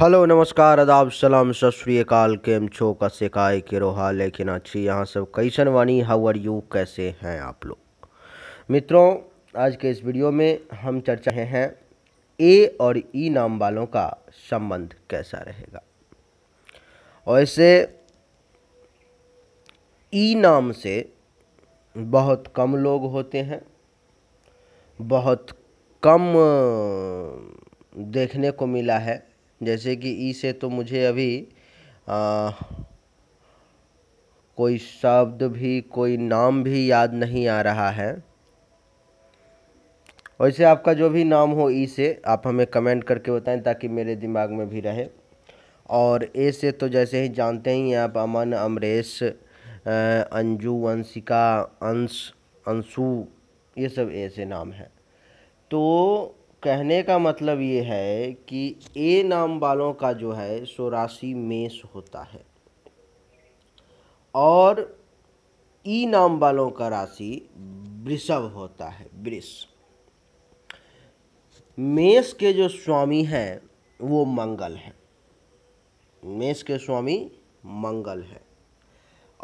hello नमस्कार अदाब सलाम सत श्रीकाल केम छो का शिकाय के रोहा लेकिन अच्छी यहाँ सब कैसन वानी हाउ आर यू कैसे हैं आप लोग मित्रों आज के इस वीडियो में हम चर्चा रहे हैं ए और ई e नाम वालों का संबंध कैसा रहेगा और ऐसे ई e नाम से बहुत कम लोग होते हैं बहुत कम देखने को मिला है जैसे कि ई से तो मुझे अभी आ, कोई शब्द भी कोई नाम भी याद नहीं आ रहा है वैसे आपका जो भी नाम हो ई से आप हमें कमेंट करके बताएं ताकि मेरे दिमाग में भी रहे और ए से तो जैसे ही जानते ही आप अमन अमरेश अंजू अंशिका अंश अंशु ये सब ए से नाम है तो कहने का मतलब ये है कि ए नाम वालों का जो है सो राशि मेष होता है और ई नाम वालों का राशि वृषभ होता है वृष मेष के जो स्वामी हैं वो मंगल हैं मेष के स्वामी मंगल हैं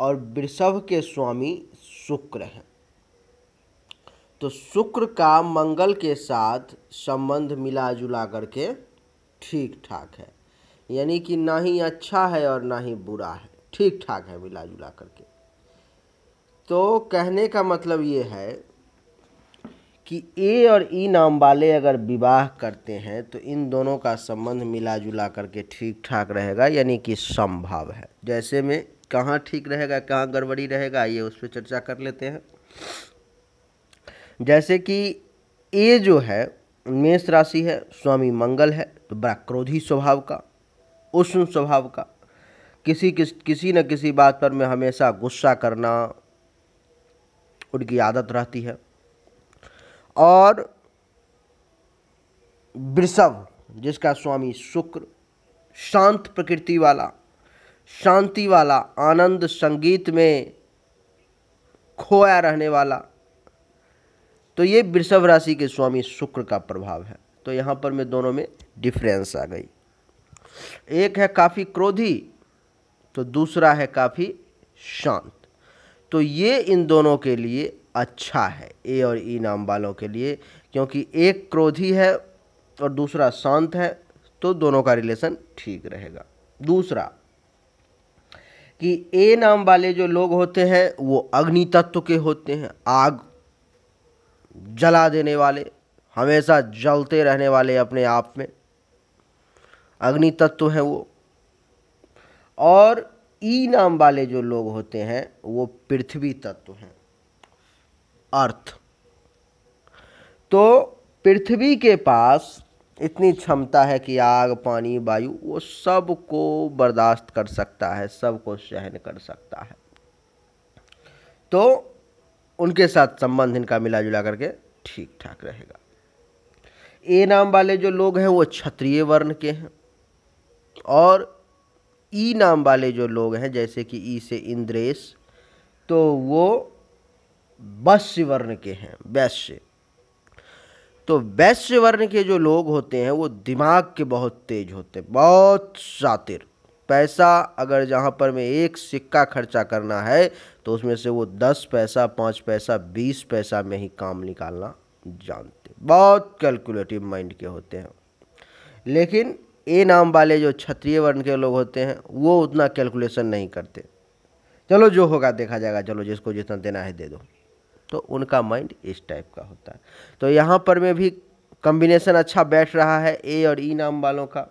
और वृषभ के स्वामी शुक्र हैं तो शुक्र का मंगल के साथ संबंध मिला जुला करके ठीक ठाक है यानी कि ना ही अच्छा है और ना ही बुरा है ठीक ठाक है मिला जुला करके तो कहने का मतलब ये है कि ए और ई नाम वाले अगर विवाह करते हैं तो इन दोनों का संबंध मिला जुला करके ठीक ठाक रहेगा यानी कि संभव है जैसे में कहाँ ठीक रहेगा कहाँ गड़बड़ी रहेगा ये उस पर चर्चा कर लेते हैं जैसे कि ये जो है मेष राशि है स्वामी मंगल है तो बड़ा क्रोधी स्वभाव का उष्ण स्वभाव का किसी किस किसी न किसी बात पर मैं हमेशा गुस्सा करना उनकी आदत रहती है और वृषभ जिसका स्वामी शुक्र शांत प्रकृति वाला शांति वाला आनंद संगीत में खोया रहने वाला तो ये वृषभ राशि के स्वामी शुक्र का प्रभाव है तो यहाँ पर मैं दोनों में डिफरेंस आ गई एक है काफ़ी क्रोधी तो दूसरा है काफ़ी शांत तो ये इन दोनों के लिए अच्छा है ए और ई नाम वालों के लिए क्योंकि एक क्रोधी है और दूसरा शांत है तो दोनों का रिलेशन ठीक रहेगा दूसरा कि ए नाम वाले जो लोग होते हैं वो अग्नि तत्व के होते हैं आग जला देने वाले हमेशा जलते रहने वाले अपने आप में अग्नि तत्व हैं वो और ई नाम वाले जो लोग होते हैं वो पृथ्वी तत्व हैं अर्थ तो पृथ्वी के पास इतनी क्षमता है कि आग पानी वायु वो सबको बर्दाश्त कर सकता है सबको सहन कर सकता है तो उनके साथ संबंध इनका मिला जुला करके ठीक ठाक रहेगा ए नाम वाले जो लोग हैं वो क्षत्रिय वर्ण के हैं और ई नाम वाले जो लोग हैं जैसे कि ई से इंद्रेश तो वो वैश्य वर्ण के हैं वैश्य तो वैश्य वर्ण के जो लोग होते हैं वो दिमाग के बहुत तेज होते हैं बहुत शातिर पैसा अगर जहाँ पर मैं एक सिक्का खर्चा करना है तो उसमें से वो दस पैसा पाँच पैसा बीस पैसा में ही काम निकालना जानते बहुत कैलकुलेटिव माइंड के होते हैं लेकिन ए नाम वाले जो क्षत्रिय वर्ण के लोग होते हैं वो उतना कैलकुलेशन नहीं करते चलो जो होगा देखा जाएगा चलो जिसको जितना देना है दे दो तो उनका माइंड इस टाइप का होता है तो यहाँ पर में भी कम्बिनेसन अच्छा बैठ रहा है ए और ई नाम वालों का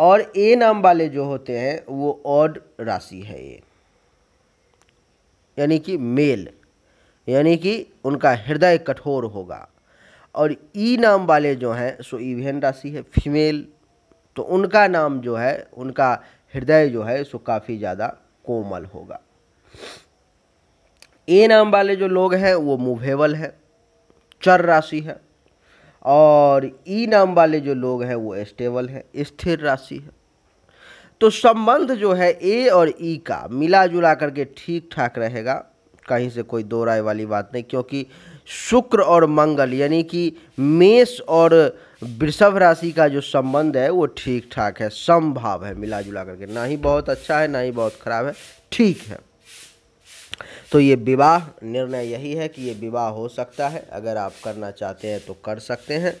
और ए नाम वाले जो होते हैं वो ऑड राशि है ये यानी कि मेल यानी कि उनका हृदय कठोर होगा और ई नाम वाले जो हैं सो ईवेन राशि है फीमेल तो उनका नाम जो है उनका हृदय जो है सो काफ़ी ज़्यादा कोमल होगा ए नाम वाले जो लोग हैं वो मूवेबल है चर राशि है और ई नाम वाले जो लोग हैं वो स्टेबल हैं स्थिर राशि है तो संबंध जो है ए और ई का मिला जुला करके ठीक ठाक रहेगा कहीं से कोई दो राय वाली बात नहीं क्योंकि शुक्र और मंगल यानी कि मेष और वृषभ राशि का जो संबंध है वो ठीक ठाक है संभाव है मिला जुला करके ना ही बहुत अच्छा है ना ही बहुत खराब है ठीक है तो ये विवाह निर्णय यही है कि ये विवाह हो सकता है अगर आप करना चाहते हैं तो कर सकते हैं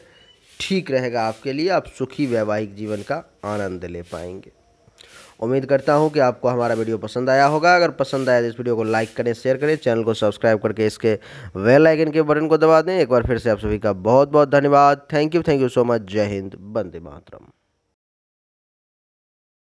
ठीक रहेगा आपके लिए आप सुखी वैवाहिक जीवन का आनंद ले पाएंगे उम्मीद करता हूँ कि आपको हमारा वीडियो पसंद आया होगा अगर पसंद आया तो इस वीडियो को लाइक करें शेयर करें चैनल को सब्सक्राइब करके इसके वेल आइकन के बटन को दबा दें एक बार फिर से आप सभी का बहुत बहुत धन्यवाद thank you thank you so much Jai Hind बंदे मातरम